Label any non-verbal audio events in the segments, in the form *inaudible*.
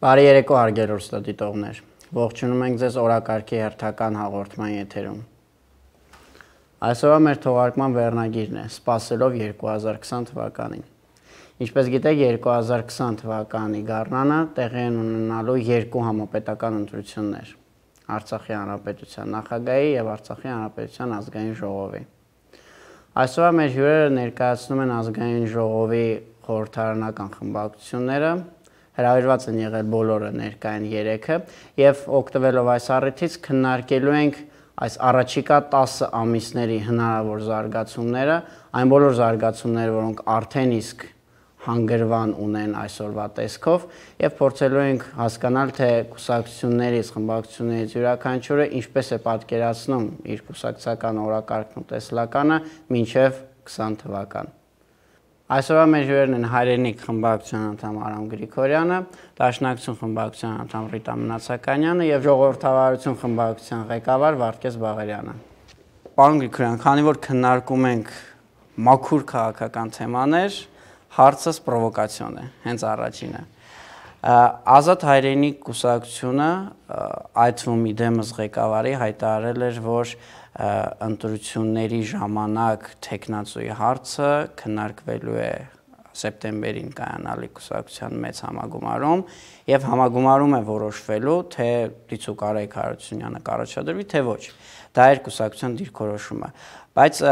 Բարի երեկո արգելոր ստդիտողներ։ Ողջունում ենք ձեզ օրակարգի հերթական հաղորդման եթերում։ Այսօրվա մեր թողարկման վերնագիրն է՝ սпасելով 2020 թվականին։ Ինչպես գիտեք, 2020 թվականի գարնանը տեղի են ունենալու երկու համապետական ընտրություններ՝ Արցախի հանրապետության նախագահի եւ Արցախի հանրապետության ազգային ժողովի։ Այսօրվա մեր հյուրերը ներկայացնում են ազգային ժողովի խորհրդարանական խմբակցությունները, հրավիրված են եղել բոլորը ներկային 3-ը եւ օգտվելով այս առիթից քննարկելու ենք այս առաջիկա 10 ամիսների հնարավոր զարգացումները, այն բոլոր զարգացումները, որոնք արդեն իսկ հանգրվան ունեն այսօրվա տեսքով եւ փորձելու ենք հասկանալ թե կուսակցություններից, խմբակցություններից յուրաքանչյուրը ինչպես է պատկերացնում իր կուսակցական օրակարգն ու տեսլականը ոչ միայն 20 թվական։ Այսօրվա մեր հյուրերն են հայրենիք խմբակցության անդամ Արամ Գրիգորյանը, Դաշնակցություն խմբակցության անդամ Ռիտա Մնացականյանը եւ ժողովրդավարություն խմբակցության ղեկավար Վարդգես Բաղարյանը։ Պարոն Գրիգորյան, քանի որ քննարկում ենք մաքուր քաղաքական թեմաներ, հարցս պրովոկացիոն է, հենց առաջինը։ Ազատ հայրենիք կուսակցությունը այդ ում իդեմս ղեկավարի հայտարարել էր, որ ընտրությունների ժամանակ տեխնացուի հարցը քննարկվելու է սեպտեմբերին կայանալի կուսակցության մեծ համագումարում եւ համագումարում է որոշվելու թե Լիցուկ Արայք Հարությունյանը կառաջադրվի թե ոչ։ Դա էր կուսակցության դիրքորոշումը։ Բայց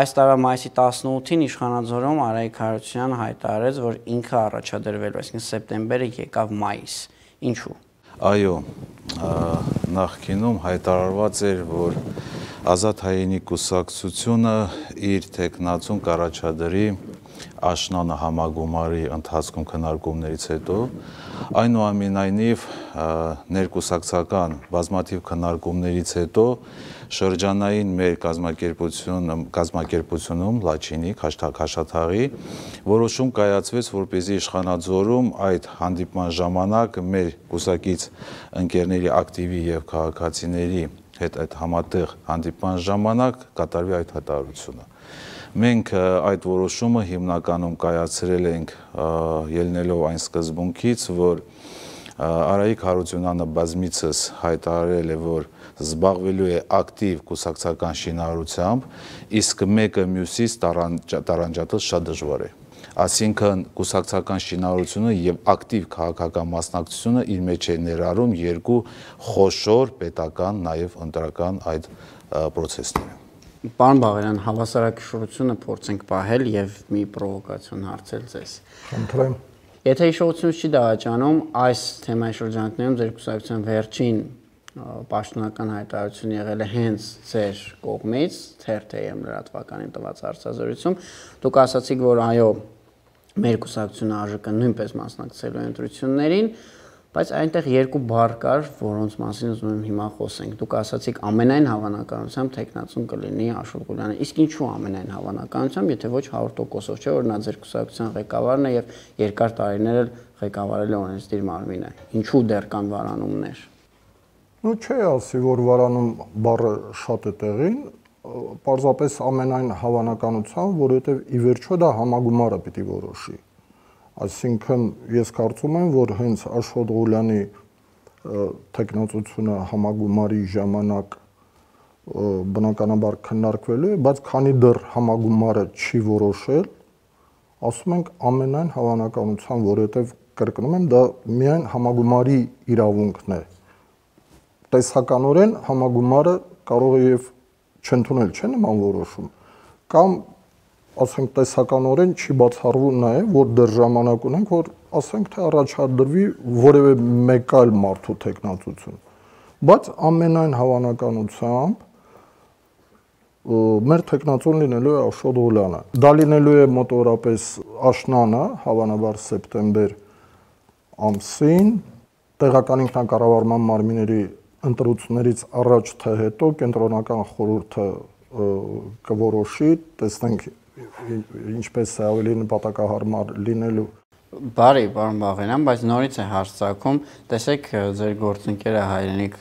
այս տարվա մայիսի 18-ին Իշխանաձորում Արայք Հարությունյանը հայտարարեց, որ ինքը առաջադրվելու, այսինքն սեպտեմբերը եկավ մայիս։ Ինչու՞։ Այո, նախկինում հայտարարված էր, որ ազատ հայինի կուսակցությունը իր տեխնացուն կարաչադրի աշնանը համագումարի ընթացքում քննարկումներից հետո այնուամենայնիվ ներկուսակցական բազմաթիվ քննարկումներից հետո շրջանային մեր կազմակերպությունը կազմակերպությունում Լաչինի հաշտակաշաթաղի որոշում կայացվեց, որպեսզի Իշխանաձորում այդ հանդիպման ժամանակ մեր կուսակից ընկերների ակտիվի եւ քաղաքացիների հետ այդ համատեղ հանդիպման ժամանակ կատարվի այդ հայտարարությունը։ Մենք այդ որոշումը հիմնականում կայացրել ենք ելնելով այն սկզբունքից, որ Արայիկ Հարությունյանը բազմիցս հայտարարել է, որ զբաղվելու է ակտիվ կուսակցական շինարարությամբ, իսկ մեկը մյուսից տարանջատը շատ դժվար է։ Այսինքն կուսակցական շինարարությունը եւ ակտիվ քաղաքական մասնակցությունը իր մեջ է ներառում երկու խոշոր պետական նաեւ ընտրական այդ process-ները։ Պարոն Բաղարյան, հավասարակշռությունը փորձենք պահել եւ մի պրովոկացիոն հարցել ձեզ։ Խնդրեմ։ Եթե հիշողությունս չի դավաճանում, այս թեմայի շրջանակներում ձեր կուսակցության վերջին պաշտոնական հայտարարություն եղել է հենց ձեր կողմից, թերթեյեմ լրատվականին տված հարցազրույցում, դուք ասացիք, որ այո, մեր կուսակցությունը արժեքը նույնպես մասնակցելու ընտրություններին, բայց այնտեղ երկու բառ կար, որոնց մասին ուզում եմ հիմա խոսենք։ Դուք ասացիք ամենայն հավանականությամբ տեխնացուն կլինի Աշոտ Գուլյանը։ Իսկ ինչու ամենայն հավանականությամբ, եթե ոչ 100%-ով չէ, որ նա ձեր կուսակցության ղեկավարն է եւ երկար տարիներ էլ ղեկավարել է օրենսդիր մարմինը։ Ինչու դեռ կան վարանումներ։ Ну չէ ասի, որ վարանում բառը շատ է տեղին, պարզապես ամենայն հավանականությամբ, որովհետև ի վերջո դա համագումարը պիտի որոշի Այսինքն ես կարծում եմ, որ հենց Աշոտ Ղուլյանի տեխնացությունը համագումարի ժամանակ բնականաբար քննարկվելու է, բայց քանի դեռ համագումարը չի որոշել, ասում ենք ամենայն հավանականության, որովհետև կրկնում եմ, դա միայն համագումարի իրավունքն է։ Տեսականորեն համագումարը կարող է եւ չընդունել չէ նման որոշում, կամ ասենք տեսականորեն չի բացառվում նաև որ դեռ ժամանակ ունենք որ ասենք թե առաջադրվի որևէ մեկ այլ մարդու տեխնացություն բայց ամենայն հավանականությամբ մեր տեխնացոն լինելու է Աշոտ Օլյանը դա լինելու է մոտորապես աշնանը հավանաբար սեպտեմբեր ամսին տեղական ինքնակառավարման մարմինների ընտրություններից առաջ թե հետո կենտրոնական խորհուրդը կորոշի, տեսնենք ինչպես է ավելի նպատակահարմար լինելու։ Բարի, պարոն Բաղենյան, բայց նորից է հարցակում, տեսեք ձեր գործընկերը հայրենիք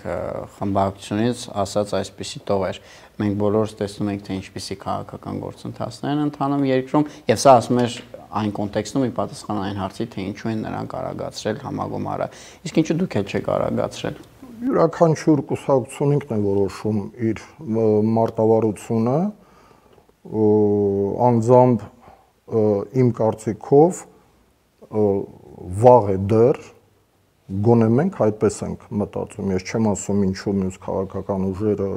խմբակցությունից ասած այսպիսի տողեր։ Մենք բոլորս տեսնում ենք, թե ինչպիսի քաղաքական գործընթացներ են ընթանում երկրում, եւ սա ասում է այն կոնտեքստում ի պատասխան այն հարցի, թե ինչու են նրանք արագացրել համագումարը։ Իսկ ինչու դուք էլ չեք արագացրել։ Յուրաքանչյուր կուսակցություն ինքն է որոշում իր մարտավարությունը, որ անձամբ իմ կարծիքով վաղ է դեռ գոնե մենք այդպես ենք մտածում։ Ես չեմ ասում ինչու մյուս քաղաքական ուժերը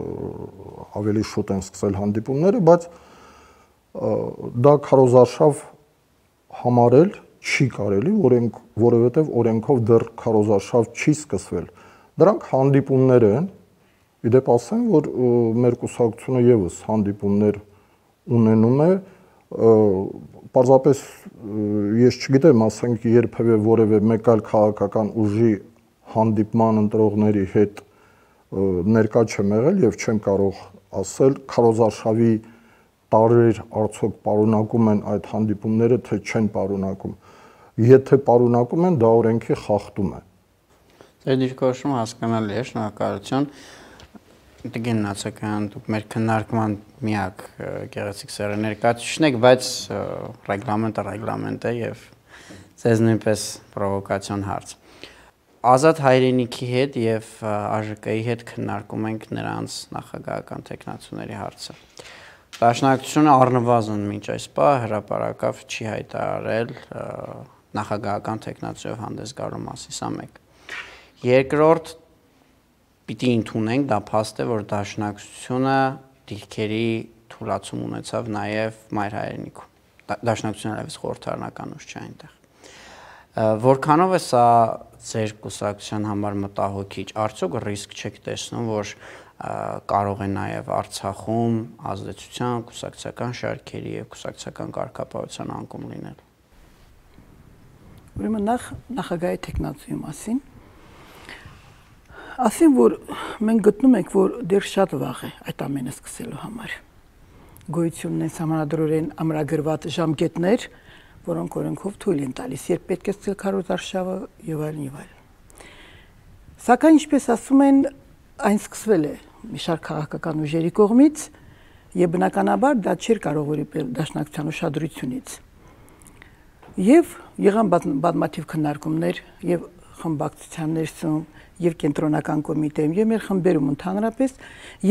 ավելի շուտ են սկսել հանդիպումները, բայց դա քարոզարշավ համարել չի կարելի, օրենք որովհետև օրենքով դեռ քարոզարշավ չի սկսվել։ Դրանք հանդիպումներ են։ Իդեպ ասեմ, որ մեր կուսակցությունը եւս հանդիպումներ ունենում է պարզապես ես չգիտեմ, ասենք երբևէ որևէ մեկ այլ քաղաքական ուժի հանդիպման ընտրողների հետ ներկա չեմ եղել եւ չեմ կարող ասել քարոզարշավի տարեր արդյոք պարունակում են այդ հանդիպումները թե չեն պարունակում։ Եթե պարունակում են, դա օրենքի խախտում է։ Ձեր դիրքորոշումը հասկանալի է, շնորհակալություն պիտի գիմնացական, դուք մեր քննարկման միակ գեղեցիկ սերը ներկայացուցիչն եք, բայց ռեգլամենտը ռեգլամենտ է եւ ցեզ նույնպես պրովոկացիոն հարց։ Ազատ հայրենիքի հետ եւ ԱԺԿ-ի հետ քննարկում ենք նրանց նախագահական տեխնացուների հարցը։ Դաշնակցությունը առնվազն մինչ այս պահ հրապարակավ չի հայտարարել նախագահական տեխնացիով հանդես գալու մասին սա մեկ։ Երկրորդ պիտի ընդունենք դա փաստ է, որ դաշնակցությունը դիրքերի թուլացում ունեցավ նաև մայր հայրենիքում։ Դաշնակցությունը լավից խորհրդարանական ուժ չէ այնտեղ։ Որքանով է սա ձեր կուսակցության համար մտահոգիչ, արդյոք ռիսկ չեք տեսնում, որ կարող է նաև Արցախում ազդեցության կուսակցական շարքերի եւ կուսակցական կարգապահության անկում լինել։ Ուրեմն նախ նախագահի տեխնացիոն մասին նախ, Ասեմ, որ մենք գտնում ենք, որ դեռ շատ վաղ է այդ ամենը սկսելու համար։ Գոյությունն են համանadrորեն ամրագրված ժամկետներ, որոնք օրենքով թույլ են տալիս, երբ պետք է սկսել քարոզ արշավը եւ այլն եւ այլն։ Սակայն ինչպես ասում են, այն սկսվել է մի շարք քաղաքական ուժերի կողմից եւ բնականաբար դա չէր կարող օրիպել դաշնակցության ուշադրությունից։ Եվ եղան բազմաթիվ քննարկումներ եւ խմբակցությաններսում եւ կենտրոնական կոմիտեում եւ մեր խմբերում ընդհանրապես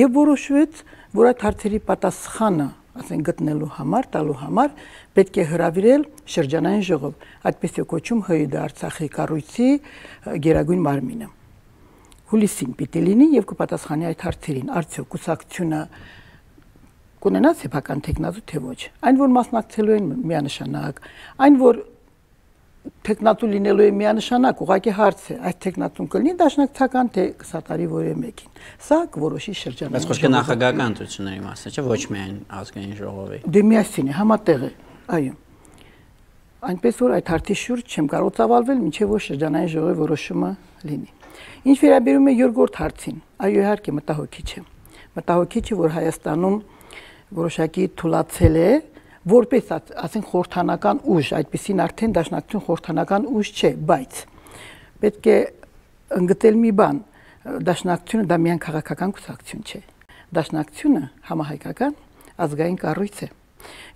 եւ որոշվեց, որ այդ հարցերի պատասխանը ասեն գտնելու համար, տալու համար պետք է հրավիրել շրջանային ժողով, այդպես է կոչում ՀՅԴ Արցախի կառույցի Գերագույն մարմինը։ Հուլիսին պիտի լինի եւ կպատասխանի այդ հարցերին։ Արդյոք կուսակցությունը կունենա սեփական տեխնազու թե ոչ։ Այն որ մասնակցելու են միանշանակ, այն որ տեխնատու լինելու է միանշանակ ուղղակի հարց է այդ տեխնատուն կլինի դաշնակցական թե կսատարի որևէ մեկին սա կորոշի շրջանը բայց խոսքը նախագահական ընտրությունների մասն է չէ ոչ միայն ազգային ժողովի դե միասին է համատեղ է այո այնպես որ այդ հարցի շուրջ չեմ կարող ծավալվել մինչև որ շրջանային ժողովի որոշումը լինի ինչ վերաբերում է երկրորդ հարցին այո իհարկե մտահոգիչ է մտահոգիչ է որ հայաստանում որոշակի թուլացել է, է որպես ասենք խորհրդանական ուժ, այդտիսին արդեն դաշնակցություն խորհրդանական ուժ չէ, բայց պետք է ընդգծել մի բան, դաշնակցությունը դա միայն քաղաքական կուսակցություն չէ։ Դաշնակցությունը համահայկական ազգային կառույց է։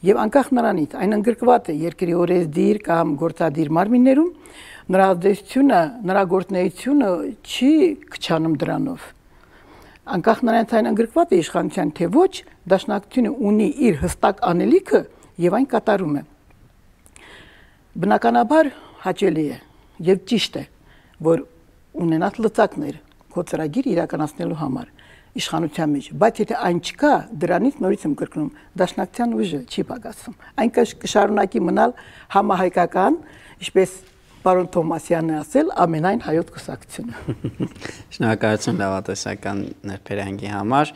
Եվ անկախ նրանից, այն ընդգրկված է երկրի օրենսդիր կամ գործադիր մարմիններում, նրա ազդեցությունը, նրա գործնեությունը չի քչանում դրանով։ Անկախ նրանից այն ընդգրկված է իշխանության թե ոչ, դաշնակցությունը ունի իր հստակ անելիքը, եւ այն կատարում է։ Բնականաբար հաճելի է եւ ճիշտ է, որ ունենալ լծակներ քո ծրագիր իրականացնելու համար իշխանության մեջ, բայց եթե այն չկա, դրանից նորից եմ կրկնում, դաշնակցության ուժը չի պակասում։ Այն կշարունակի մնալ համահայկական, ինչպես պարոն Թոմասյանն է ասել, ամենայն հայոց կուսակցությունը։ *laughs* Շնորհակալություն լավատեսական ներբերանգի համար։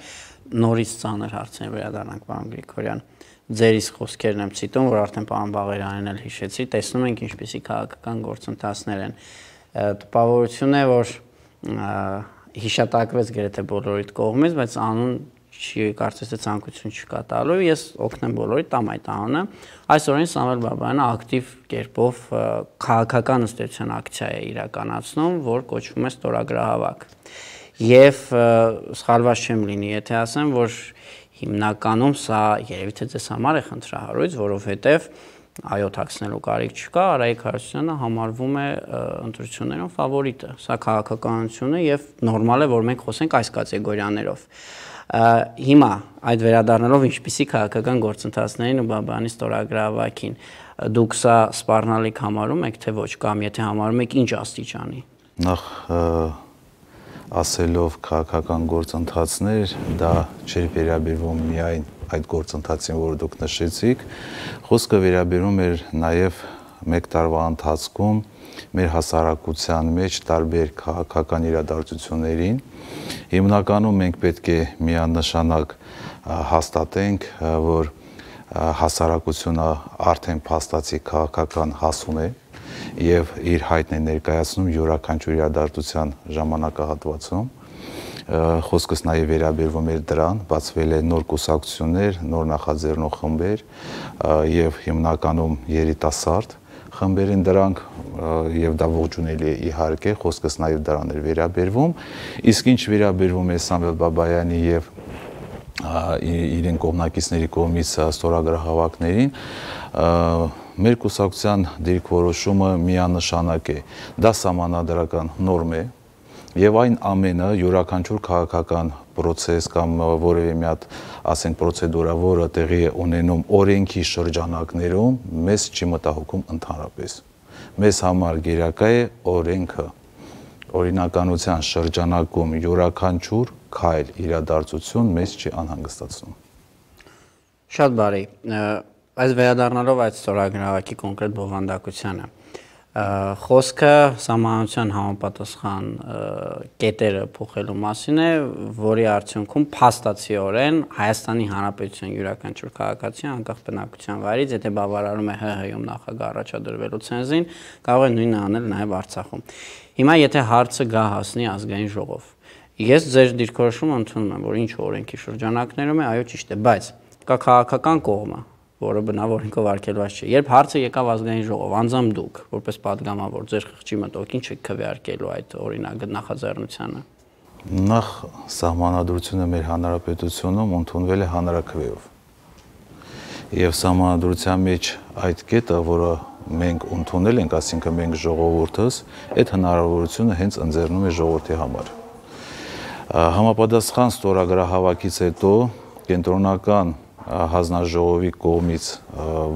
Նորից ցաներ հարցին վերադառնանք, պարոն Գրիգորյան ձեր իսկ խոսքերն եմ ցիտում, որ արդեն պարոն Բաղերանն էլ հիշեցի, տեսնում ենք ինչպիսի քաղաքական գործընթացներ են։ Տպավորություն է, որ հիշատակվեց գրեթե բոլորիդ կողմից, բայց անուն չի կարծես թե ցանկություն չկա տալու։ Ես օգնեմ բոլորի տամ այդ անունը։ Այսօրին Սամվել Բաբայանը ակտիվ կերպով քաղաքական ստեղծան ակցիա է իրականացնում, որ կոչվում է ստորագրահավաք։ Եվ սխալված չեմ լինի, եթե ասեմ, որ հիմնականում սա երևի թե ձեզ համար է խնդրահարույց, որովհետև այո թաքցնելու կարիք չկա, Արայիկ Հարությունյանը համարվում է ընտրություններում ֆավորիտը։ Սա քաղաքականություն է եւ նորմալ է, որ մենք խոսենք այս կատեգորիաներով։ Հիմա այդ վերադառնալով ինչպիսի քաղաքական գործընթացներին ու բաբանի ստորագրավակին դուք սա սпарնալիք համարում եք թե ոչ կամ եթե համարում եք ինչ աստիճանի։ Նախ ասելով քաղաքական գործընթացներ, դա չէր վերաբերվում միայն այդ գործընթացին, որը դուք նշեցիք, խոսքը վերաբերում էր նաև մեկ տարվա ընթացքում մեր հասարակության մեջ տարբեր քաղաքական իրադարձություններին։ Հիմնականում մենք պետք է միանշանակ հաստատենք, որ հասարակությունը արդեն փաստացի քաղաքական հասուն է, եւ իր հայտն է ներկայացնում յուրաքանչյուր իրադարձության ժամանակահատվածում խոսքս նաև վերաբերվում էր դրան, բացվել է նոր կուսակցություններ, նոր նախաձեռնող խմբեր եւ հիմնականում երիտասարդ խմբերին դրանք եւ դա ողջունելի է իհարկե, խոսքս նաև դրան էր վերաբերվում, իսկ ինչ վերաբերվում է Սամվել Բաբայանի եւ իրեն կողմնակիցների կողմից ստորագրահավաքներին, մեր կուսակցության դիրքորոշումը միանշանակ է։ Դա սահմանադրական նորմ է եւ այն ամենը յուրաքանչյուր քաղաքական process կամ որևէ մի հատ ասենք պրոցեդուրա, որը տեղի է ունենում օրենքի շրջանակներում, մեզ չի մտահոգում ընդհանրապես։ Մեզ համար գերակա է օրենքը։ Օրինականության շրջանակում յուրաքանչյուր քայլ իրադարձություն մեզ չի անհանգստացնում։ Շատ բարի։ Ա, Այս վերադառնալով այդ ստորագրավակի կոնկրետ բովանդակությանը, խոսքը համանության համապատասխան կետերը փոխելու մասին է, որի արդյունքում փաստացիորեն Հայաստանի Հանրապետության յուրաքանչյուր քաղաքացի անկախ բնակության վայրից, եթե բավարարում է ՀՀ-ում նախագահ առաջադրվելու ցենզին, կարող է նույնը անել նաև Արցախում։ Հիմա եթե հարցը գա հասնի ազգային ժողով, ես ձեր դիրքորոշումը ընդունում եմ, որ ինչ օրենքի շրջանակներում է, այո, ճիշտ է, բայց կա քաղաքական կողմը, որը բնավորինքով արգելված չէ։ Երբ հարցը եկավ ազգային ժողով, անձամբ դուք, որպես падգամավոր, ձեր խղճի մտոք ինչ եք քվեարկելու այդ օրինակ նախաձեռնությանը։ Նախ սահմանադրությունը մեր հանրապետությունում ընդունվել է հանրակրվեով։ Եվ սահմանադրության մեջ այդ կետը, որը մենք ընդունել ենք, ասինքն մենք ժողովուրդս, այդ հնարավորությունը հենց ընձեռնում է ժողովրդի համար։ Համապատասխան ստորագրահավաքից հետո կենտրոնական հանձնաժողովի կողմից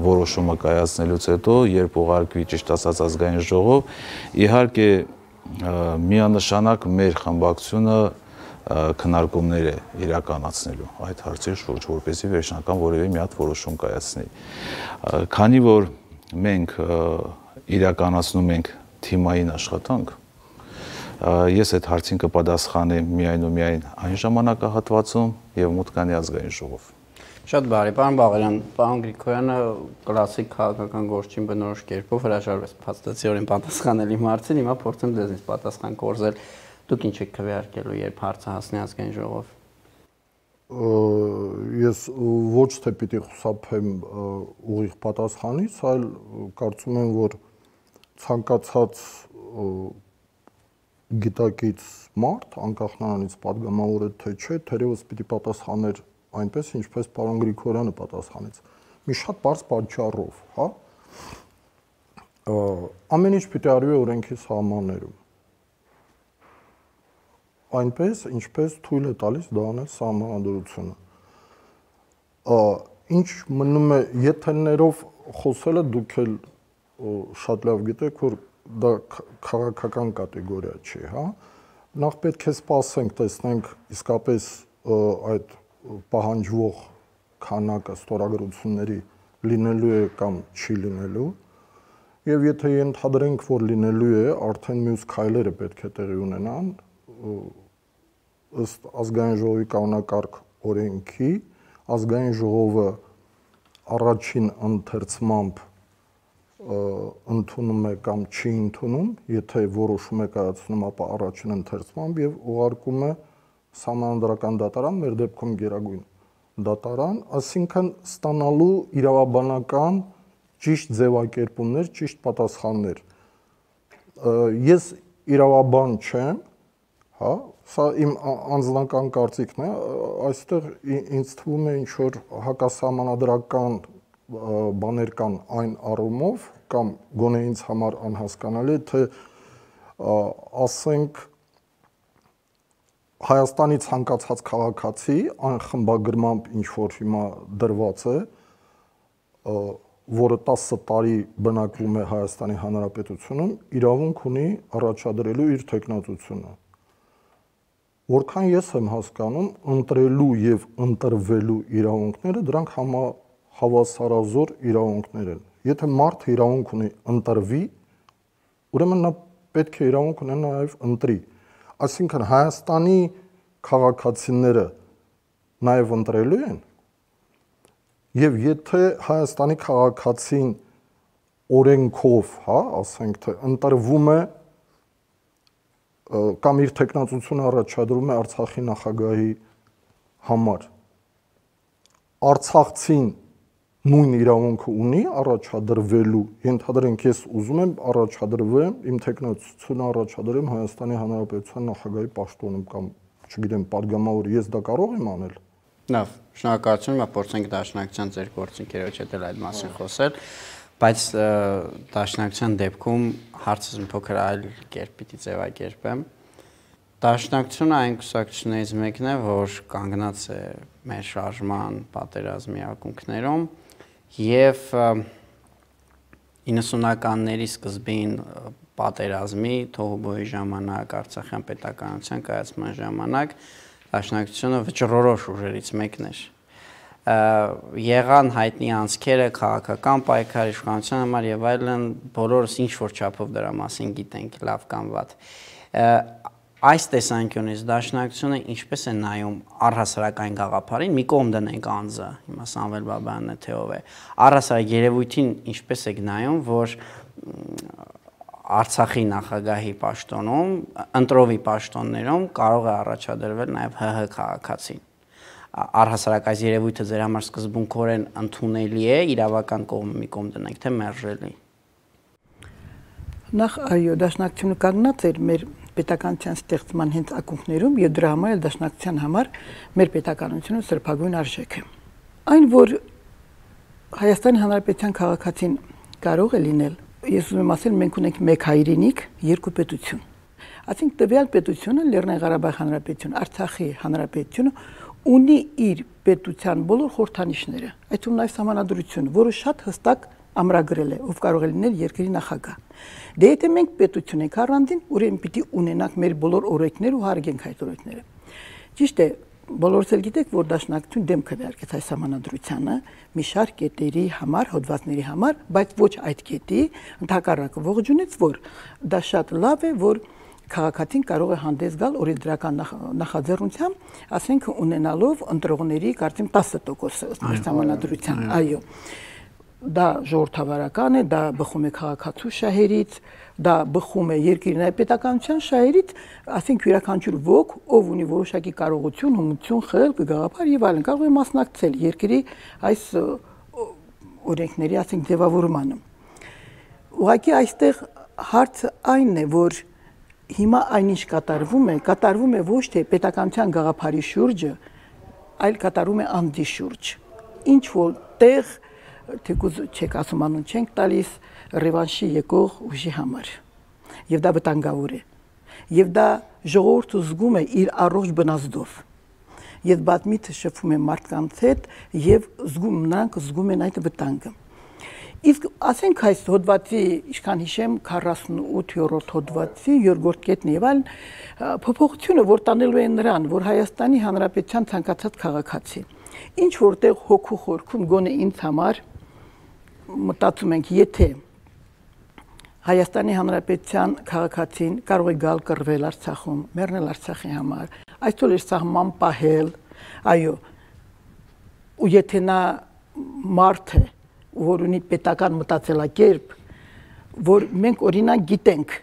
որոշումը կայացնելուց հետո, երբ ուղարկվի ճիշտ ասած ազգային ժողով, իհարկե միանշանակ մեր խմբակցությունը քննարկումներ է իրականացնելու այդ հարցի շուրջ, որպեսզի վերջնական որևէ մի հատ որոշում կայացնի։ Քանի որ մենք իրականացնում ենք թիմային աշխատանք, ես այդ հարցին կպատասխանեմ միայն ու միայն այն ժամանակահատվածում եւ մուտքանի ազգային ժողով։ Շատ բարի, պարոն Բաղարյան, պարոն Գրիգորյանը կլասիկ քաղաքական գործչին բնորոշ կերպով հրաժարվեց փաստացիորեն պատասխանելի հարցին, հիմա փորձեմ դեզից պատասխան կորզել։ Դուք ինչ եք քվեարկելու, երբ հարցը հասնի ազգային ժողով։ Ես ոչ թե պիտի խուսափեմ ուղիղ պատասխանից, այլ կարծում եմ, որ ցանկացած գիտակից մարդ, անկախ նրանից падգամավոր է թե չէ, թերևս պիտի պատասխաներ այնպես ինչպես պարոն Գրիգորյանը պատասխանեց։ Մի շատ բարձ պատճառով, հա։ Ամեն ինչ պիտի արվի օրենքի սահմաններում։ Այնպես, ինչպես թույլ է տալիս դա անել սահմանադրությունը։ Ինչ մնում է եթերներով խոսելը դուք էլ շատ լավ գիտեք, որ դա քաղաքական կատեգորիա չի, հա։ Նախ պետք է սпасենք, տեսնենք իսկապես այդ պահանջվող քանակը ստորագրությունների լինելու է կամ չի լինելու եւ եթե ենթադրենք որ լինելու է արդեն մյուս քայլերը պետք է տեղի ունենան ըստ ազգային ժողովի կանոնակարգ օրենքի ազգային ժողովը առաջին ընթերցմամբ ընդունում է կամ չի ընդունում, եթե որոշում է կայացնում, ապա առաջին ընթերցմամբ եւ ուղարկում է և համանդրական դատարան, մեր դեպքում Գերագույն դատարան, ասինքն ստանալու իրավաբանական ճիշտ ձևակերպումներ, ճիշտ պատասխաններ։ Ես իրավաբան չեմ, հա, սա իմ անձնական կարծիքն է, այստեղ ինձ թվում է ինչ որ հակասահմանադրական բաներ կան այն առումով կամ գոնե ինձ համար անհասկանալի, թե ասենք Հայաստանից հանկացած քաղաքացի անխմբագրմամբ ինչ որ հիմա դրված է, որը 10 տարի բնակվում է Հայաստանի Հանրապետությունում, իրավունք ունի առաջադրելու իր տեխնատությունը։ Որքան ես եմ հասկանում, ընտրելու եւ ընտրվելու իրավունքները դրանք համա հավասարազոր իրավունքներ են։ Եթե մարդը իրավունք ունի ընտրվի, ուրեմն նա պետք է իրավունք ունենա նաև ընտրի։ ու Այսինքն Հայաստանի քաղաքացիները նաև ընտրելու են։ Եվ եթե Հայաստանի քաղաքացին օրենքով, հա, ասենք թե ընտրվում է կամ իր տեխնացությունը առաջադրում է Արցախի նախագահի համար, Արցախցին նույն իրավունքը ունի առաջադրվելու։ Ենթադրենք ես ուզում եմ առաջադրվեմ, իմ տեխնացությունը առաջադրեմ Հայաստանի Հանրապետության նախագահի պաշտոնում կամ չգիտեմ, падգամավոր ես դա կարող եմ անել։ Լավ, շնորհակալություն, մենք փորձենք դաշնակցության ձեր գործընկերոջ հետ այդ մասին խոսել, բայց դաշնակցության դեպքում հարցը փոքր այլ կերպ պիտի ձևակերպեմ։ Դաշնակցությունը այն կուսակցություններից մեկն է, որ կանգնած է մեր շարժման պատերազմի ակունքներում եւ 90-ականների սկզբին պատերազմի Թողոբոյի ժամանակ Արցախյան պետականության կայացման ժամանակ աշնակցությունը վճռորոշ ուժերից մեկն էր։ Եղան հայտնի անցքերը քաղաքական պայքար իշխանության համար եւ այլն, բոլորս ինչ որ չափով դրա մասին գիտենք, լավ կամ վատ։ Ա, այս տեսանկյունից դաշնակցությունը ինչպես է նայում առհասարակային գաղափարին, մի կողմ դնենք անձը, հիմա Սամվել Բաբյանն է թե ով է, առհասարակ երևույթին ինչպես է նայում, որ Արցախի նախագահի պաշտոնում, ընտրովի պաշտոններում կարող է առաջադրվել նաև ՀՀ քաղաքացին առհասարակ այս երևույթը ձեր համար սկզբունքորեն ընդունելի է իրավական կողմը մի կողմ դնենք թե մերժելի նախ այո դաշնակցությունը կանգնած էր մեր պետականության ստեղծման հենց ակունքներում եւ դրա համար էլ դաշնակցության համար մեր պետականությունը սրբագույն արժեք է։ Այն որ Հայաստանի Հանրապետության քաղաքացին կարող է լինել, ես ուզում եմ ասել, մենք ունենք մեկ հայրենիք, երկու պետություն։ Այսինքն տվյալ պետությունը Լեռնային Ղարաբաղ Հանրապետություն, Արցախի Հանրապետությունը ունի իր պետության բոլոր խորհրդանիշները, այդ ու նաև համանadrություն, որը շատ հստակ է ամրագրել է, ով կարող է լինել երկրի նախագահ։ Դե եթե մենք պետություն ենք առանձին, ուրեմն պիտի ունենանք մեր բոլոր օրենքները ու հարգենք այդ օրենքները։ Ճիշտ է, բոլորս էլ գիտեք, որ դաշնակցություն դեմ քվեարկեց այս համանդրությանը մի շարք կետերի համար, հոդվածների համար, բայց ոչ այդ կետի, ընդհակառակը ողջունեց, որ դա շատ լավ է, որ քաղաքացին կարող է հանդես գալ օրենսդրական նախ, նախաձեռնությամբ, ասենք ունենալով ընտրողների կարծեմ 10%-ը համանդրության։ Այո։ այո դա ժողովրդավարական է, դա բխում է քաղաքացու շահերից, դա բխում է երկրի նաև պետականության շահերից, ասենք յուրաքանչյուր ոք, ով ունի որոշակի կարողություն, հմտություն, խելք, գաղափար եւ այլն, կարող է մասնակցել երկրի այս օրենքների, ասենք ձևավորմանը։ Ուղղակի այստեղ հարցը այն է, որ հիմա այնինչ կատարվում է, կատարվում է ոչ թե պետականության գաղափարի շուրջը, այլ կատարում է անդի շուրջ։ Ինչ որ տեղ թեկուզ չեք ասում անուն չենք տալիս ռևանշի եկող ուժի համար։ Եվ դա վտանգավոր է։ Եվ դա ժողովուրդը զգում է իր առողջ բնազդով։ Եվ բազմիթը շփվում է մարդկանց հետ եւ զգում նրանք զգում են այդ վտանգը։ Իսկ ասենք այս հոդվածի, ինչքան հիշեմ, 48-րդ հոդվածի երկրորդ կետն եւ այլն փոփոխությունը որ տանելու են նրան, որ Հայաստանի Հանրապետության ցանկացած քաղաքացի ինչ որտեղ հոգու խորքում գոնե ինձ համար մտածում ենք, եթե Հայաստանի Հանրապետության քաղաքացին կարող է գալ կռվել Արցախում, մեռնել Արցախի համար, այսօր իր սահման պահել, այո։ Ու եթե նա մարդ է, որ ունի պետական մտածելակերպ, որ մենք օրինակ գիտենք,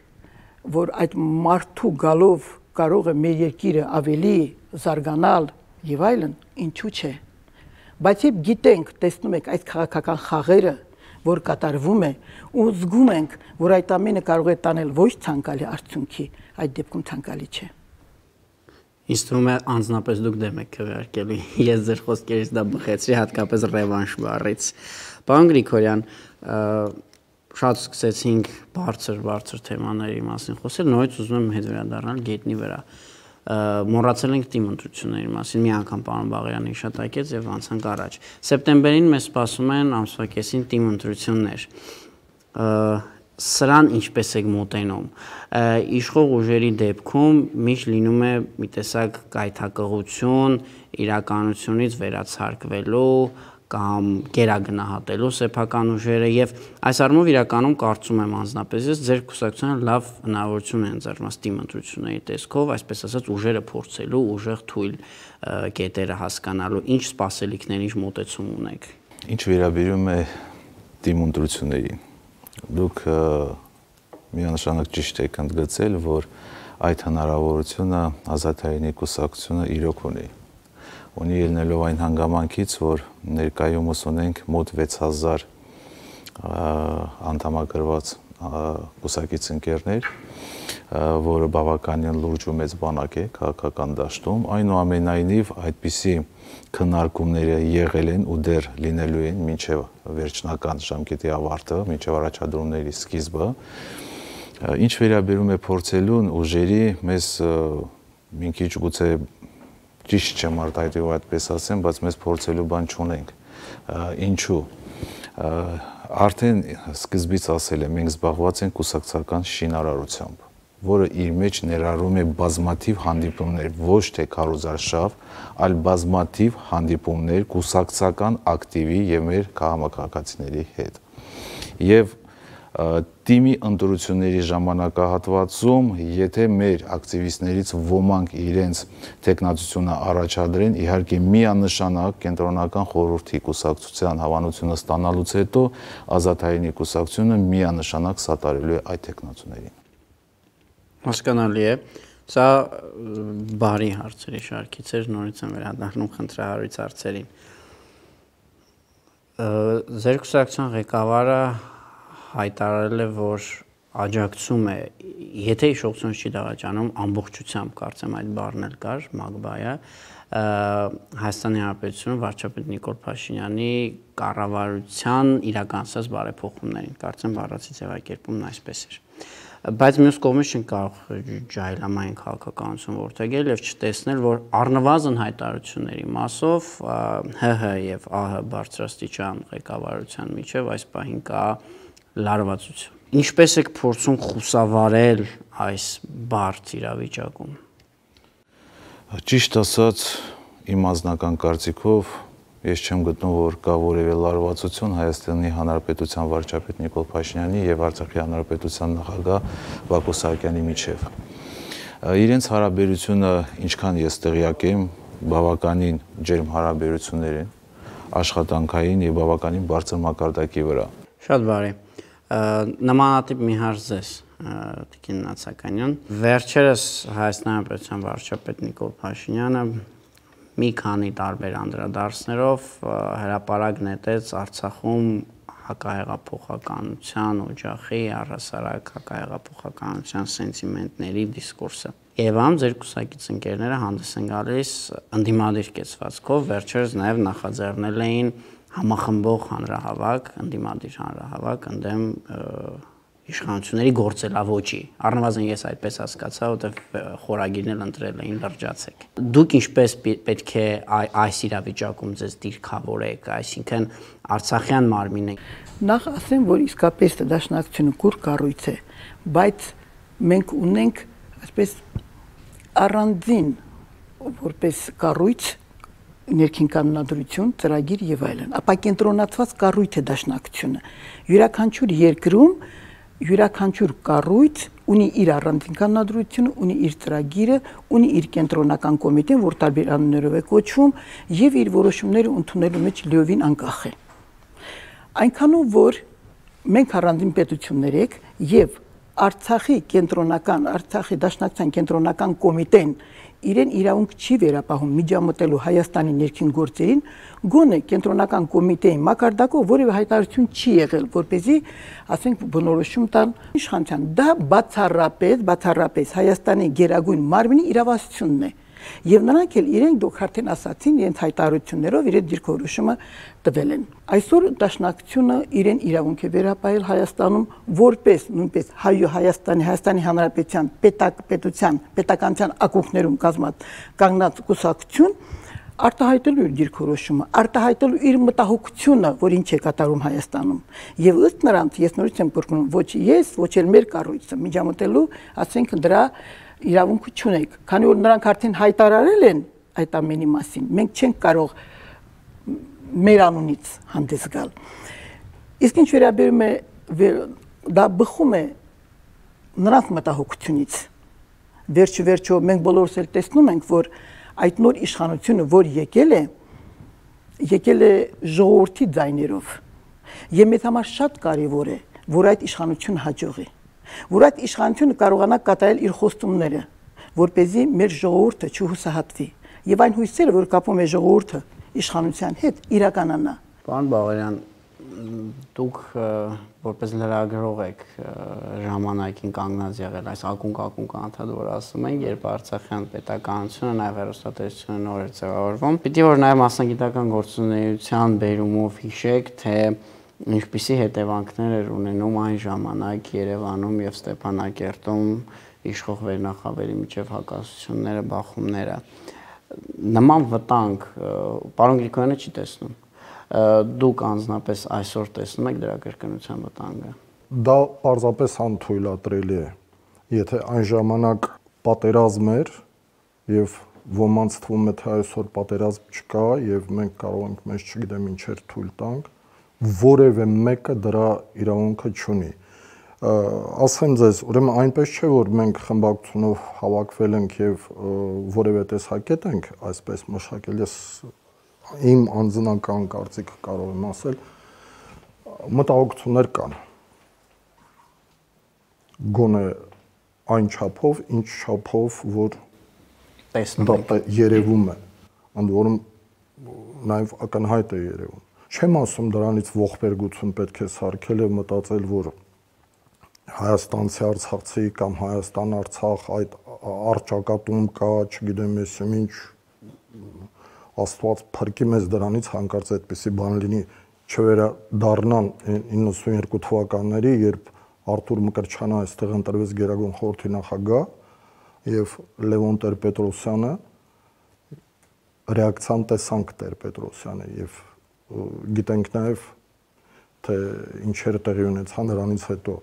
որ այդ մարդու գալով կարող է մեր երկիրը ավելի զարգանալ եւ այլն, ինչու՞ չէ։ Բայց եթե գիտենք, տեսնում եք այս քաղաքական խաղերը, որ կատարվում է ու զգում ենք, որ այդ ամենը կարող է տանել ոչ ցանկալի արդյունքի, այդ դեպքում ցանկալի չէ։ Ինչ թվում է անձնապես դուք դեմ եք քվեարկելու։ Ես ձեր խոսքերից դա բխեցի, հատկապես ռևանշ բառից։ Պարոն Գրիգորյան, շատ սկսեցինք բարձր-բարձր թեմաների մասին խոսել, նորից ուզում եմ հետ վերադառնալ գետնի վրա։ բարձր, մոռացել ենք թիմ ընտրությունների մասին։ Մի անգամ պարոն Բաղարյանը հիշատակեց եւ անցանք առաջ։ Սեպտեմբերին մեզ սպասում են ամսվա կեսին թիմ ընտրություններ սրան ինչպես եք մոտենում իշխող ուժերի դեպքում միշտ լինում է մի տեսակ գայթակղություն իրականությունից վերացարկվելու կամ գերագնահատելու սեփական ուժերը եւ այս առումով իրականում կարծում եմ անznապես ես ձեր կուսակցության լավ հնարավորություն են ձեռնված թիմ ընտրությունների տեսքով այսպես ասած ուժերը փորձելու ուժեղ թույլ կետերը հասկանալու ինչ սպասելիքներ ինչ մտածում ունեք ինչ վերաբերում է թիմ ընտրություններին դուք միանշանակ ճիշտ եք ընդգծել որ այդ հնարավորությունը ազատ հայերենի կուսակցությունը իրոք ունի ունի ելնելով այն հանգամանքից, որ ներկայումս ունենք մոտ 6000 անդամագրված ուսակից ընկերներ, որը բավականին լուրջ ու մեծ բանակ է քաղաքական դաշտում։ Այնուամենայնիվ այդպիսի քննարկումները եղել են ու դեռ լինելու են մինչև վերջնական ժամկետի ավարտը, մինչև առաջադրումների սկիզբը։ Ինչ վերաբերում է փորձելուն ուժերի, մեզ մի քիչ գուցե ճիշտ չեմ արտահայտի ու այդպես ասեմ, բայց մեզ փորձելու բան չունենք։ Ինչու։ Արդեն սկզբից ասել եմ, մենք զբաղված ենք կուսակցական շինարարությամբ որը իր մեջ ներառում է բազմաթիվ հանդիպումներ, ոչ թե քարոզարշավ, այլ բազմաթիվ հանդիպումներ կուսակցական ակտիվի եւ մեր քաղաքացիների հետ։ Եվ թիմի ընտրությունների ժամանակահատվածում, եթե մեր ակտիվիստներից ոմանք իրենց տեխնացությունը առաջադրեն, իհարկե միանշանակ կենտրոնական խորհրդի կուսակցության հավանությունը ստանալուց հետո ազատայինի կուսակցությունը միանշանակ սատարելու է այդ տեխնացուներին։ Հասկանալի է։ Սա բարի հարցերի շարքից էր, նորից եմ վերադառնում քննարարույց հարցերին։ Ձեր կուսակցության ղեկավարը հայտարարել է, որ աջակցում է, եթե հիշողությունս չի դավաճանում, ամբողջությամբ կարծեմ այդ բառն էլ կար, Մագբայը, Հայաստանի Հանրապետությունը վարչապետ Նիկոլ Փաշինյանի կառավարության իրականացած բարեփոխումներին, կարծեմ բառացի ձևակերպումն այսպես էր։ Բայց մյուս կողմից չեն կարող ջայլամային քաղաքականություն որթեգել եւ չտեսնել, որ առնվազն հայտարարությունների մասով ՀՀ եւ ԱՀ բարձրաստիճան ղեկավարության միջև այս պահին կա լարվածություն։ Ինչպես եք փորձում խուսավարել այս բարդ իրավիճակում։ Ճիշտ ասած, իմ անձնական կարծիքով ես չեմ գտնում, որ կա որևէ լարվածություն Հայաստանի Հանրապետության վարչապետ Նիկոլ Փաշինյանի եւ Արցախի Հանրապետության նախագահ Բակո Սահակյանի միջև։ Իրենց հարաբերությունը, ինչքան ես տեղյակ եմ, բավականին ջերմ հարաբերություններ են աշխատանքային եւ բավականին բարձր մակարդակի վրա։ Շատ բարի նմանատիպ մի հարց ձեզ Տիկին Նացականյան։ Վերջերս Հայաստանի Հանրապետության վարչապետ Նիկոլ Փաշինյանը մի քանի տարբեր անդրադարձներով հրաապարակ նետեց Արցախում հակահեղափոխականության օջախի առհասարակ հակահեղափոխականության սենտիմենտների դիսկուրսը։ Եվ ամ ձեր կուսակից ընկերները հանդես են գալիս ընդդիմադիր կեցվածքով, վերջերս նաև նախաձեռնել էին համախմբող հանրահավաք, ընդդիմադիր հանրահավաք ընդդեմ իշխանությունների գործելավոճի։ Առնվազն ես այդպես հասկացա, որտեղ խորագիրն էլ ընտրել էին լրջացեք։ Դուք ինչպես պետք է այս իրավիճակում ձեզ դիրքավորեք, այսինքն Արցախյան մարմինը։ Նախ ասեմ, որ իսկապես դաշնակցությունը կուր կառույց է, բայց մենք ունենք, այսպես առանձին որպես կառույց ներքին կանոնադրություն, ծրագիր եւ այլն։ Ապա կենտրոնացված կառույթ է դաշնակցությունը։ Յուրաքանչյուր երկրում յուրաքանչյուր կառույց ունի իր առանձին կանոնադրությունը, ունի իր ծրագիրը, ունի իր կենտրոնական կոմիտեն, որ տարբեր անուններով է կոչվում եւ իր որոշումները ընդունելու մեջ լիովին անկախ է։ Այնքանով որ մենք առանձին պետություններ եք եւ Արցախի կենտրոնական Արցախի դաշնակցության կենտրոնական կոմիտեն իրեն իրավունք չի վերապահում միջամտելու Հայաստանի ներքին գործերին, գոնե կենտրոնական կոմիտեի մակարդակով որևէ հայտարարություն չի եղել, որ เป զի ասենք բնորոշում տան իշխանության։ Դա բացառապես, բացառապես Հայաստանի գերագույն մարմնի իրավասությունն է։ բաց Եվ նրանք էլ իրենք դուք արդեն ասացին իրենց հայտարարություններով իրենց դիրքորոշումը տվել են։ Այսօր Դաշնակցությունը իրեն իրավունք է վերապահել Հայաստանում որպես նույնպես հայո Հայաստանի Հայաստանի Հանրապետության պետակ պետության պետականության ակունքներում կազմած կանգնած կուսակցություն արտահայտելու իր դիրքորոշումը, արտահայտելու իր մտահոգությունը, որ ինչ է կատարում Հայաստանում։ Եվ ըստ նրանց ես նորից եմ բռնում ոչ ես, ոչ էլ մեր կառույցը միջամտելու, ասենք դրա իրավունք չունենք, քանի որ նրանք արդեն հայտարարել են այդ ամենի մասին։ Մենք չենք կարող մեր անունից հանդես գալ։ Իսկ ինչ վերաբերում է դա բխում է նրանց մտահոգությունից։ Վերջը վերջո մենք բոլորս էլ տեսնում ենք, որ այդ նոր իշխանությունը, որ եկել է, եկել է ժողովրդի ձայներով։ Եվ մեզ համար շատ կարևոր է, որ այդ իշխանությունը հաջողի որ այդ իշխանությունը կարողանա կատարել իր խոստումները, որ เป զի մեր ժողովուրդը չհուսահատվի եւ այն հույսերը, որ կապում է ժողովուրդը իշխանության հետ, իրականանա։ Պարոն Բաղարյան, դուք որպես լրագրող եք ժամանակին կանգնած եղել այս ակունկակուն կանթադ, որ ասում են, երբ Արցախյան պետականությունը նաև հերոստատեսությունը նոր է ձևավորվում, պիտի որ նաև մասնագիտական գործունեության բերումով հիշեք, թե ինչպիսի հետևանքներ էր ունենում այն ժամանակ Երևանում եւ Ստեփանակերտում իշխող վերնախավերի միջև հակասությունները, բախումները։ Նման վտանգ պարոն Գրիգորյանը չի տեսնում։ Դուք անznապես այսօր տեսնում եք դրա կրկնության վտանգը։ Դա պարզապես անթույլատրելի է։ Եթե այն ժամանակ պատերազմ էր եւ ոմանց թվում է թե այսօր պատերազմ չկա եւ մենք կարող ենք մեզ չգիտեմ ինչեր թույլ տանք, որևէ մեկը դրա իրավունքը չունի։ Ասեմ ձեզ, ուրեմն այնպես չէ, որ մենք խմբակցունով հավաքվել ենք եւ որևէ տեսակետ ենք այսպես մշակել։ Ես իմ անձնական կարծիքը կարող եմ ասել, մտահոգություններ կան։ Գոնե այն չափով, ինչ չափով, որ տեսնում եք, երևում է։ Ընդ որում նաև ակնհայտ է երևում Չեմ ասում դրանից ողբերգություն պետք է սարքել եւ մտածել, որ Հայաստանցի Արցախցի կամ Հայաստան Արցախ այդ արճակատում կա, չգիտեմ ես ինչ Աստված փրկի մեզ դրանից հանկարծ այդպիսի բան լինի չվերա դառնան 92 թվականների, երբ Արթուր Մկրչյանը այստեղ ընտրվեց Գերագույն խորհրդի նախագահ եւ Լևոն Տեր-Պետրոսյանը ռեակցիան տեսանք Տեր-Պետրոսյանը եւ գիտենք նաև թե ինչեր տեղի ունեցան նրանից հետո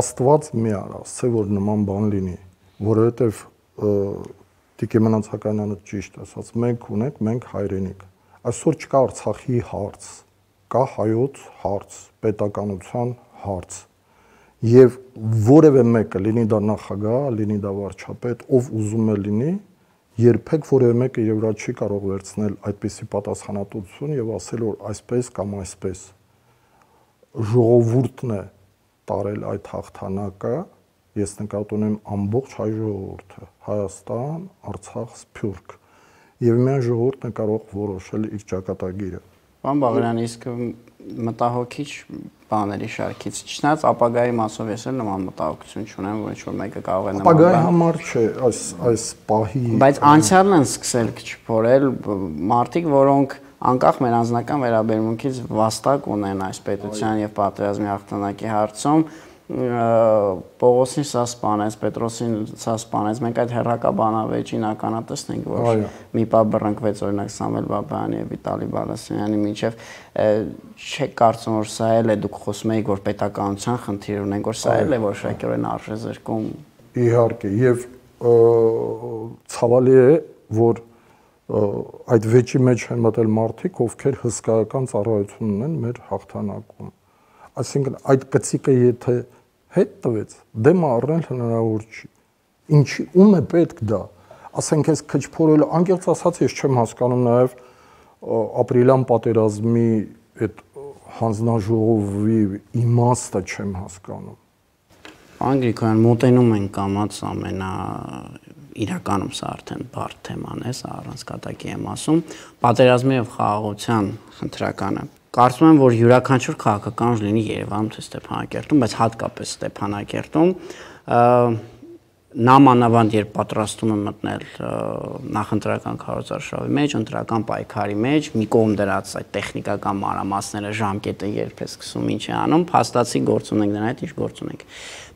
Աստված մի արա, ասե որ նման բան լինի, որովհետև Տիկի մնացականանը ճիշտ ասած, մենք ունենք, մենք հայրենիք։ Այսօր չկա Արցախի հարց, կա հայոց հարց, պետականության հարց։ Եվ որևէ մեկը, լինի դա նախագահ, լինի դա վարչապետ, ով ուզում է լինի, երբեք որևէ մեկը եւ վրա չի կարող վերցնել այդպիսի պատասխանատվություն եւ ասել որ այսպես կամ այսպես ժողովուրդն է տարել այդ հաղթանակը ես նկատի ունեմ ամբողջ հայ ժողովուրդը Հայաստան, Արցախ, Սփյուռք եւ միայն ժողովուրդն է կարող որոշել իր ճակատագիրը Պարոն Բաղարյան իսկ մտահոգիչ բաների շարքից։ Չնայած ապագայի մասով ես էլ նման մտահոգություն չունեմ, որ ինչ-որ մեկը կարող է նման։ Ապագայի համար չէ, այս այս պահի։ Բայց անցյալն են սկսել քչփորել մարդիկ, որոնք անկախ մեր անձնական վերաբերմունքից վաստակ ունեն այս պետության եւ պատերազմի հաղթանակի հարցում, Պողոսին սա սپانեց, Պետրոսին սա սپانեց։ Մենք այդ հերակաբանավեճին ականատեսնենք, որ մի պա բռնկվեց օրինակ Սամվել Բաբայանի եւ Վիտալի Բալասանյանի միջև չեք կարծում որ սա էլ է դուք խոսում եք որ պետականության խնդիր ունենք, որ սա էլ է որ շակերեն արժեզերքում։ Իհարկե, եւ ցավալի է, որ այդ վեճի մեջ են մտել մարդիկ, ովքեր հսկայական ծառայություն ունեն մեր հաղթանակում։ Այսինքն այդ գծիկը եթե և, հետ տվեց, դեմը առնել հնարավոր չի։ Ինչի ում է պետք դա։ Ասենք այս քչփորելը, անկեղծ ասած, ես չեմ հասկանում նաև ապրիլյան պատերազմի այդ հանձնաժողովի իմաստը չեմ հասկանում։ Անգլիկան մոտենում են կամած ամենա իրականում սա արդեն բարդ թեման է, սա առանց կատակի եմ ասում, պատերազմի եւ խաղաղության խնդրականը Կարծում եմ, որ յուրաքանչյուր քաղաքական լինի Երևանում թե Ստեփանակերտում, բայց հատկապես Ստեփանակերտում նա մանավանդ երբ պատրաստում է մտնել նախընտրական քարոզարշավի մեջ, ընտրական պայքարի մեջ, մի կողմ դրած այդ տեխնիկական մանրամասները, ժամկետը երբ է սկսում ինչ է անում, փաստացի գործ ունենք դրա հետ, ինչ գործ ունենք։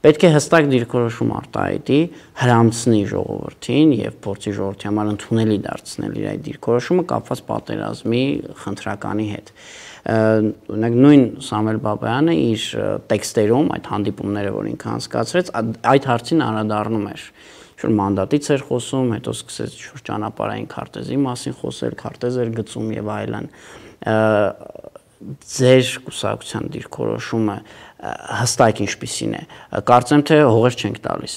Պետք է հստակ դիրքորոշում արտահայտի, հрамցնի ժողովրդին եւ փորձի ժողովրդի համար ընդունելի դարձնել իր այդ դիրքորոշումը կապված պատերազմի խնդրականի հետ։ Ա, Օրինակ նույն Սամվել Պապայանը իր տեքստերում այդ հանդիպումները, որ ինքը անցկացրեց, այդ հարցին անդրադառնում էր շուտ մանդատից էր խոսում, հետո սկսեց շուտ ճանապարհային քարտեզի մասին խոսել, քարտեզեր գծում եւ այլն։ Ձեր կուսակցության դիրքորոշումը հստակ ինչպիսին է։ Կարծեմ թե հողեր չենք տալիս։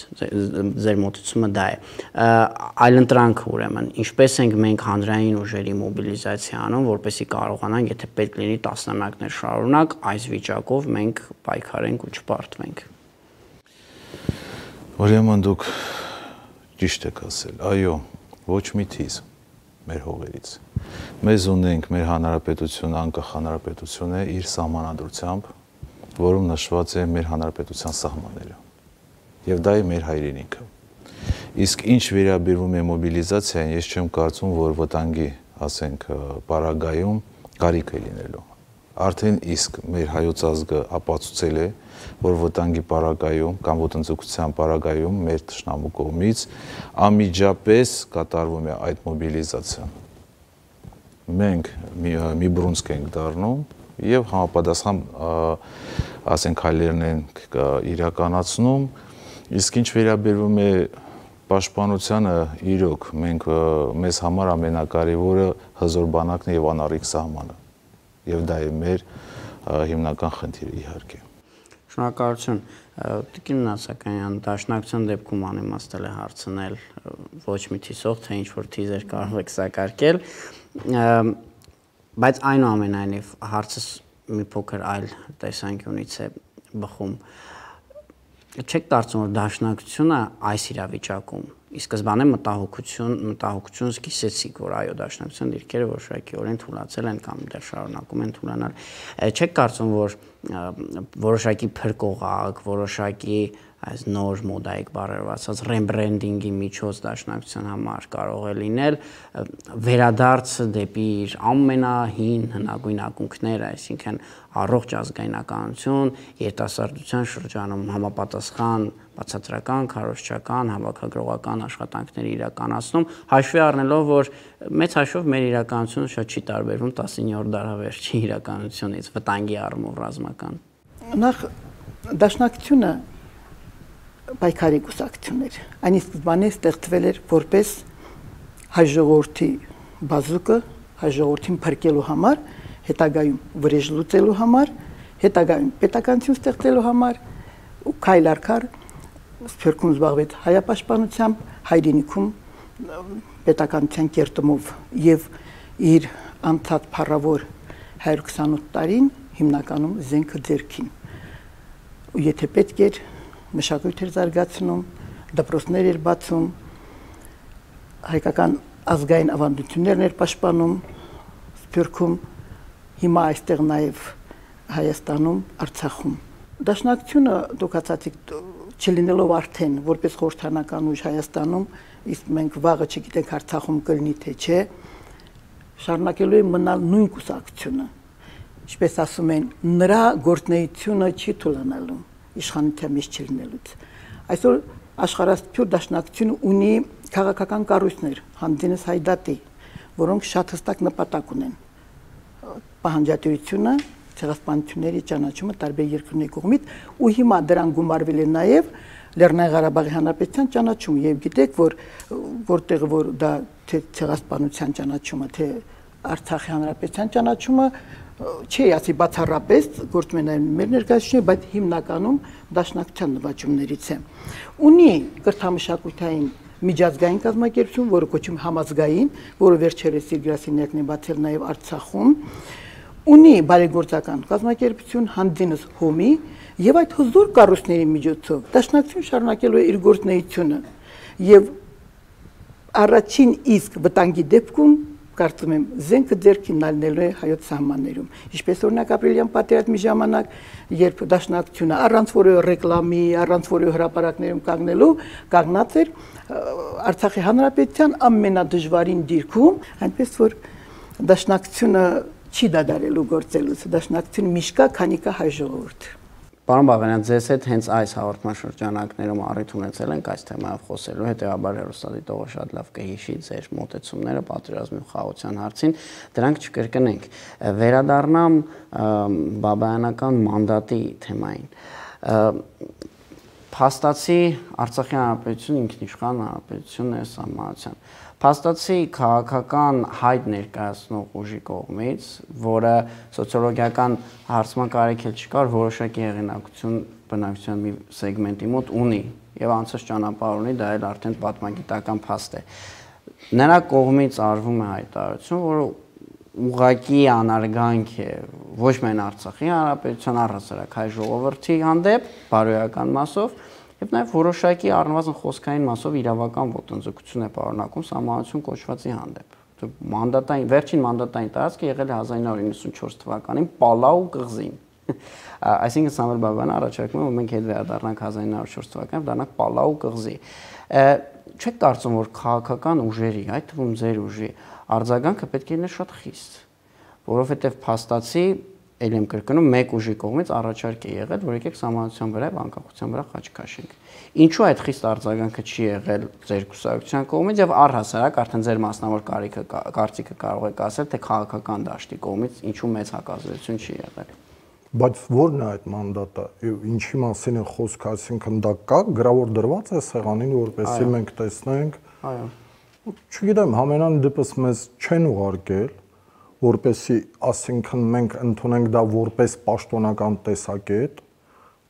Ձեր մոտեցումը դա է։ Այլ ընտրանք ուրեմն, ինչպես ենք մենք հանրային ուժերի մոբիլիզացիա անում, որպեսզի կարողանանք, եթե պետք լինի տասնամյակներ շարունակ, այս վիճակով մենք պայքարենք ու չպարտվենք։ Ուրեմն դուք ճիշտ եք ասել։ Այո, ոչ մի թիզ մեր հողերից։ Մեզ ունենք մեր հանրապետությունը, անկախ հանրապետություն է իր սահմանադրությամբ որում նշված է մեր հանրապետության սահմանները եւ դա է մեր հայրենիքը։ Իսկ ինչ վերաբերում է մոբիլիզացիային, ես չեմ կարծում, որ վտանգի, ասենք, պարագայում կարիք է լինելու։ Արդեն իսկ մեր հայոց ազգը ապացուցել է, որ վտանգի պարագայում կամ ոտնձգության պարագայում մեր ճշնամու կողմից անմիջապես կատարվում է այդ մոբիլիզացիան։ Մենք մի, մի բրունցք ենք դառնում, եւ համապատասխան ասենք հայլերն են իրականացնում իսկ ինչ վերաբերվում է պաշտպանությանը իրոք մենք մեզ համար ամենակարևորը հզոր բանակն եւ անառիկ սահմանը եւ դա է մեր հիմնական խնդիրը իհարկե շնորհակալություն Տիկին Նասականյան, դաշնակցության դեպքում անիմաստել է հարցնել ոչ մի թիսող, թե ինչ որ թիզեր կարող եք սակարկել։ Ա, Բայց այնուամենայնիվ հարցս մի փոքր այլ տեսանկյունից է բխում։ Չեք կարծում, որ դաշնակցությունը այս իրավիճակում ի սկզբանե մտահոգություն մտահոգություն սկսեցիք, որ այո, դաշնակցության դիրքերը որոշակիորեն թուլացել են կամ դեռ շարունակում են թուլանալ։ Չեք կարծում, որ որոշակի փրկողակ, որոշակի այս նոր մոդայիկ բարերով ասած ռեմբրենդինգի միջոց դաշնակցության համար կարող է լինել վերադարձը դեպի իր ամենահին հնագույն ակունքները, այսինքն առողջ ազգայնականություն, երիտասարդության շրջանում համապատասխան բացատրական, քարոշչական, հավաքագրողական աշխատանքների իրականացնում, հաշվի առնելով, որ մեծ հաշվով մեր իրականությունը շատ չի տարբերվում 19-րդ դարավերջի իրականությունից վտանգի առումով ռազմական։ Նախ դաշնակցությունը պայքարի կուսակցություններ։ Այն իսկզբանե ստեղծվել էր որպես հայ ժողովրդի բազուկը, հայ ժողովրդին փրկելու համար, հետագայում վրեժ լուծելու համար, հետագայում պետականություն ստեղծելու համար ու քայլ արքար սփյուռքում զբաղվեց հայապաշտպանությամբ, հայրենիքում պետականության կերտումով եւ իր անցած փառավոր 128 տարին հիմնականում զենքը ձերքին։ Ու եթե պետք էր մշակույթ էր զարգացնում, դպրոցներ էր բացում, հայկական ազգային ավանդություններն էր պաշտպանում Սփյուռքում, հիմա այստեղ նաև Հայաստանում, Արցախում։ Դաշնակցությունը դուք ասացիք չլինելով արդեն որպես խորհրդանական ուժ Հայաստանում, իսկ մենք վաղը չգիտենք Արցախում կլինի թե չէ, շարունակելու է մնալ նույն կուսակցությունը։ Ինչպես ասում են, նրա գործնեությունը չի թուլանալու իշխանության մեջ չլինելուց։ Այսօր աշխարհասփյուր դաշնակցությունը ունի քաղաքական կառույցներ, հանդինս հայդատի, որոնք շատ հստակ նպատակ ունեն։ Պահանջատիրությունը, ցեղասպանությունների ճանաչումը տարբեր երկրների կողմից ու հիմա դրան գումարվել է նաև Լեռնային Ղարաբաղի Հանրապետության ճանաչումը եւ գիտեք որ որտեղ որ դա թե ցեղասպանության ճանաչումը թե Արցախի Հանրապետության ճանաչումը չի ասի բացառապես գործում է նաև մեր ներկայացուցիչները, բայց հիմնականում դաշնակցության նվաճումներից է։ Ունի կրթամշակութային միջազգային կազմակերպություն, որը կոչվում համազգային, որը վերջերս իր գրասենյակն է բացել նաև Արցախում։ Ունի բարեգործական կազմակերպություն Հանդինս Հոմի եւ այդ հզոր կառույցների միջոցով դաշնակցություն շարունակելու է իր գործունեությունը եւ առաջին իսկ վտանգի դեպքում կարծում եմ զենքը ձեր քիմնալնելու է հայոց սահմաններում ինչպես օրինակ ապրիլյան պատերազմի ժամանակ երբ դաշնակցությունը առանց որևէ ռեկլամի առանց որևէ հրապարակներում կանգնելու կանգնած էր արցախի հանրապետության ամենադժվարին դիրքում այնպես որ դաշնակցությունը չի դադարելու գործելուց դաշնակցություն միշկա քանիկա հայ ժողովուրդ Պարոն Բաղարյան, ձեզ հետ հենց այս հաղորդման շրջանակներում առիթ ունեցել ենք այս թեմայով խոսելու, հետեւաբար հերոստատիտողը շատ լավ կհիշի ձեր մտածումները պատերազմի ու խաղաղության հարցին, դրանք չկրկնենք։ Վերադառնամ բաբայանական մանդատի թեմային փաստացի Արցախի հանրապետություն ինքնիշխան հանրապետություն է սահմանության։ Փաստացի քաղաքական հայտ ներկայացնող ուժի կողմից, որը սոցիոլոգիական հարցման կարիք էլ չկար, որոշակի հեղինակություն բնակության մի սեգմենտի մոտ ունի եւ անցած ճանապարհ ունի, դա էլ արդեն պատմագիտական փաստ է։ Նրա կողմից արվում է հայտարարություն, որը ուղակի անարգանք է ոչ միայն Արցախի հանրապետության առհասարակ հայ ժողովրդի հանդեպ, բարոյական մասով, եւ նաեւ որոշակի առնվազն խոսքային մասով իրավական ոտնձգություն է պարունակում համանություն կոչվածի հանդեպ մանդատային վերջին մանդատային տարածքը եղել է 1994 թվականին Պալաու կղզին այսինքն Սամվել Բաբանը առաջարկում է որ մենք հետ վերադառնանք 1904 թվականին դառնանք Պալաու կղզի չեք կարծում որ քաղաքական ուժերի այդ թվում ձեր ուժի արձագանքը պետք է լինի շատ խիստ որովհետև փաստացի ել եմ կրկնում, մեկ ուժի կողմից առաջարկ է եղել, որ եկեք համանացության վրա եւ անկախության վրա խաչ քաշենք։ Ինչու այդ խիստ արձագանքը չի եղել ձեր կուսակցության կողմից եւ առհասարակ արդեն ձեր մասնավոր կարիքը կարծիքը կարող եք ասել, թե քաղաքական դաշտի կողմից ինչու մեծ հակազդեցություն չի եղել բայց ո՞րն է այդ մանդատը ինչի մասին են խոսքը այսինքն դա կա գրավոր դրված է սեղանին որպեսզի մենք տեսնենք այո չգիտեմ համենայն դեպս մեզ չեն ուղարկել որպեսի ասենքն մենք ընդունենք դա որպես պաշտոնական տեսակետ,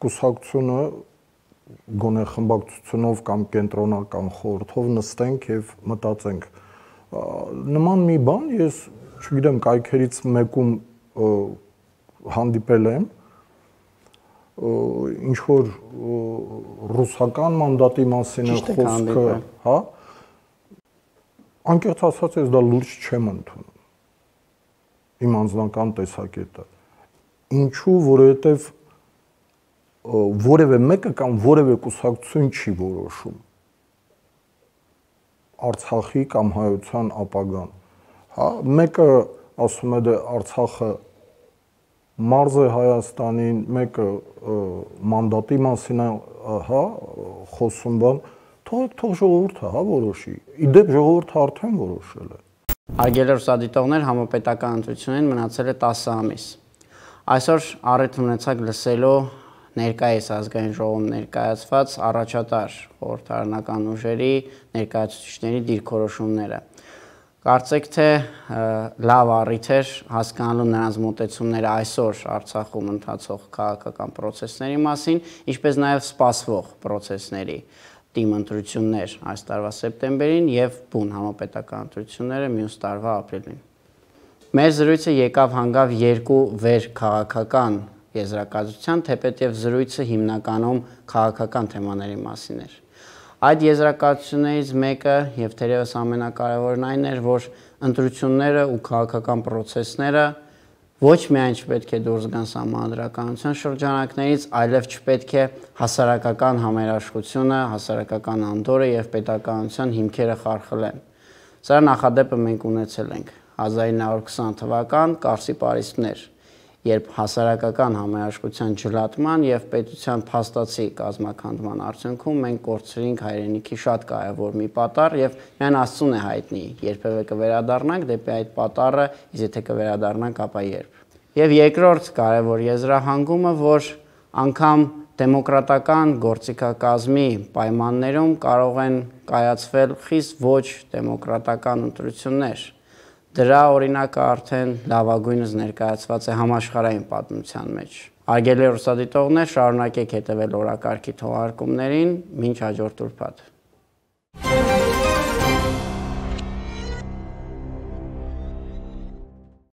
կուսակցությունը գոնե խմբակցությունով կամ կենտրոնական խորհրդով նստենք եւ մտածենք նման մի բան ես չգիտեմ կայքերից մեկում հանդիպել եմ ինչ որ ռուսական մանդատի մասին է խոսքը, հա? Անկեղծ ասած, ես դա լուրջ չեմ ընդունում իմ անձնական տեսակետը։ Ինչու, որովհետև որևէ մեկը կամ որևէ կուսակցություն չի որոշում Արցախի կամ հայության ապագան։ Հա, մեկը ասում է դե Արցախը մարզ է Հայաստանին, մեկը մանդատի մասին է, հա, խոսում բան, թող թող ժողովուրդը հա որոշի։ Իդեպ ժողովուրդը արդեն որոշել է։ Արգելեր ուսադիտողներ համապետական ընտրությունին մնացել է 10 ամիս։ Այսօր առիթ ունեցակ լսելու ներկայիս ազգային ժողովում ներկայացված առաջատար խորհրդարանական ուժերի ներկայացուցիչների դիրքորոշումները։ Կարծեք թե լավ առիթ էր հասկանալու նրանց մտածումները այսօր Արցախում ընթացող քաղաքական process-ների մասին, ինչպես նաև սպասվող process-ների մասին թիմ ընտրություններ այս տարվա սեպտեմբերին եւ բուն համապետական ընտրությունները մյուս տարվա ապրիլին։ Մեր զրույցը եկավ հանգավ երկու վեր քաղաքական եզրակացության, թեպետ եւ զրույցը հիմնականում քաղաքական թեմաների մասին էր։ Այդ եզրակացություններից մեկը եւ թերևս ամենակարևորն այն էր, որ ընտրությունները ու քաղաքական process-ները ոչ միայն չպետք է դուրս գան համանդրականության շրջանակներից, այլև չպետք է հասարակական համերաշխությունը, հասարակական անդորը եւ պետականության հիմքերը խարխլեն։ Սա նախադեպը մենք ունեցել ենք 1920 թվական Կարսի Փարիսներ երբ հասարակական համերաշխության ջլատման եւ պետության փաստացի կազմակերպման արդյունքում մենք կորցրինք հայրենիքի շատ կարևոր մի պատառ եւ միայն Աստծուն է հայտնի երբևէ կվերադառնանք դեպի այդ պատառը իսկ եթե կվերադառնանք ապա երբ եւ երկրորդ կարևոր եզրահանգումը որ անգամ դեմոկրատական գործիքակազմի պայմաններում կարող են կայացվել խիստ ոչ դեմոկրատական ընտրություններ Դրա օրինակը արդեն լավագույնս ներկայացված է համաշխարհային պատմության մեջ։ Արգելի ռուսադիտողներ, շարունակեք հետևել օրակարգի թողարկումներին, ոչ հաջորդ ուրբաթ։ Thank you.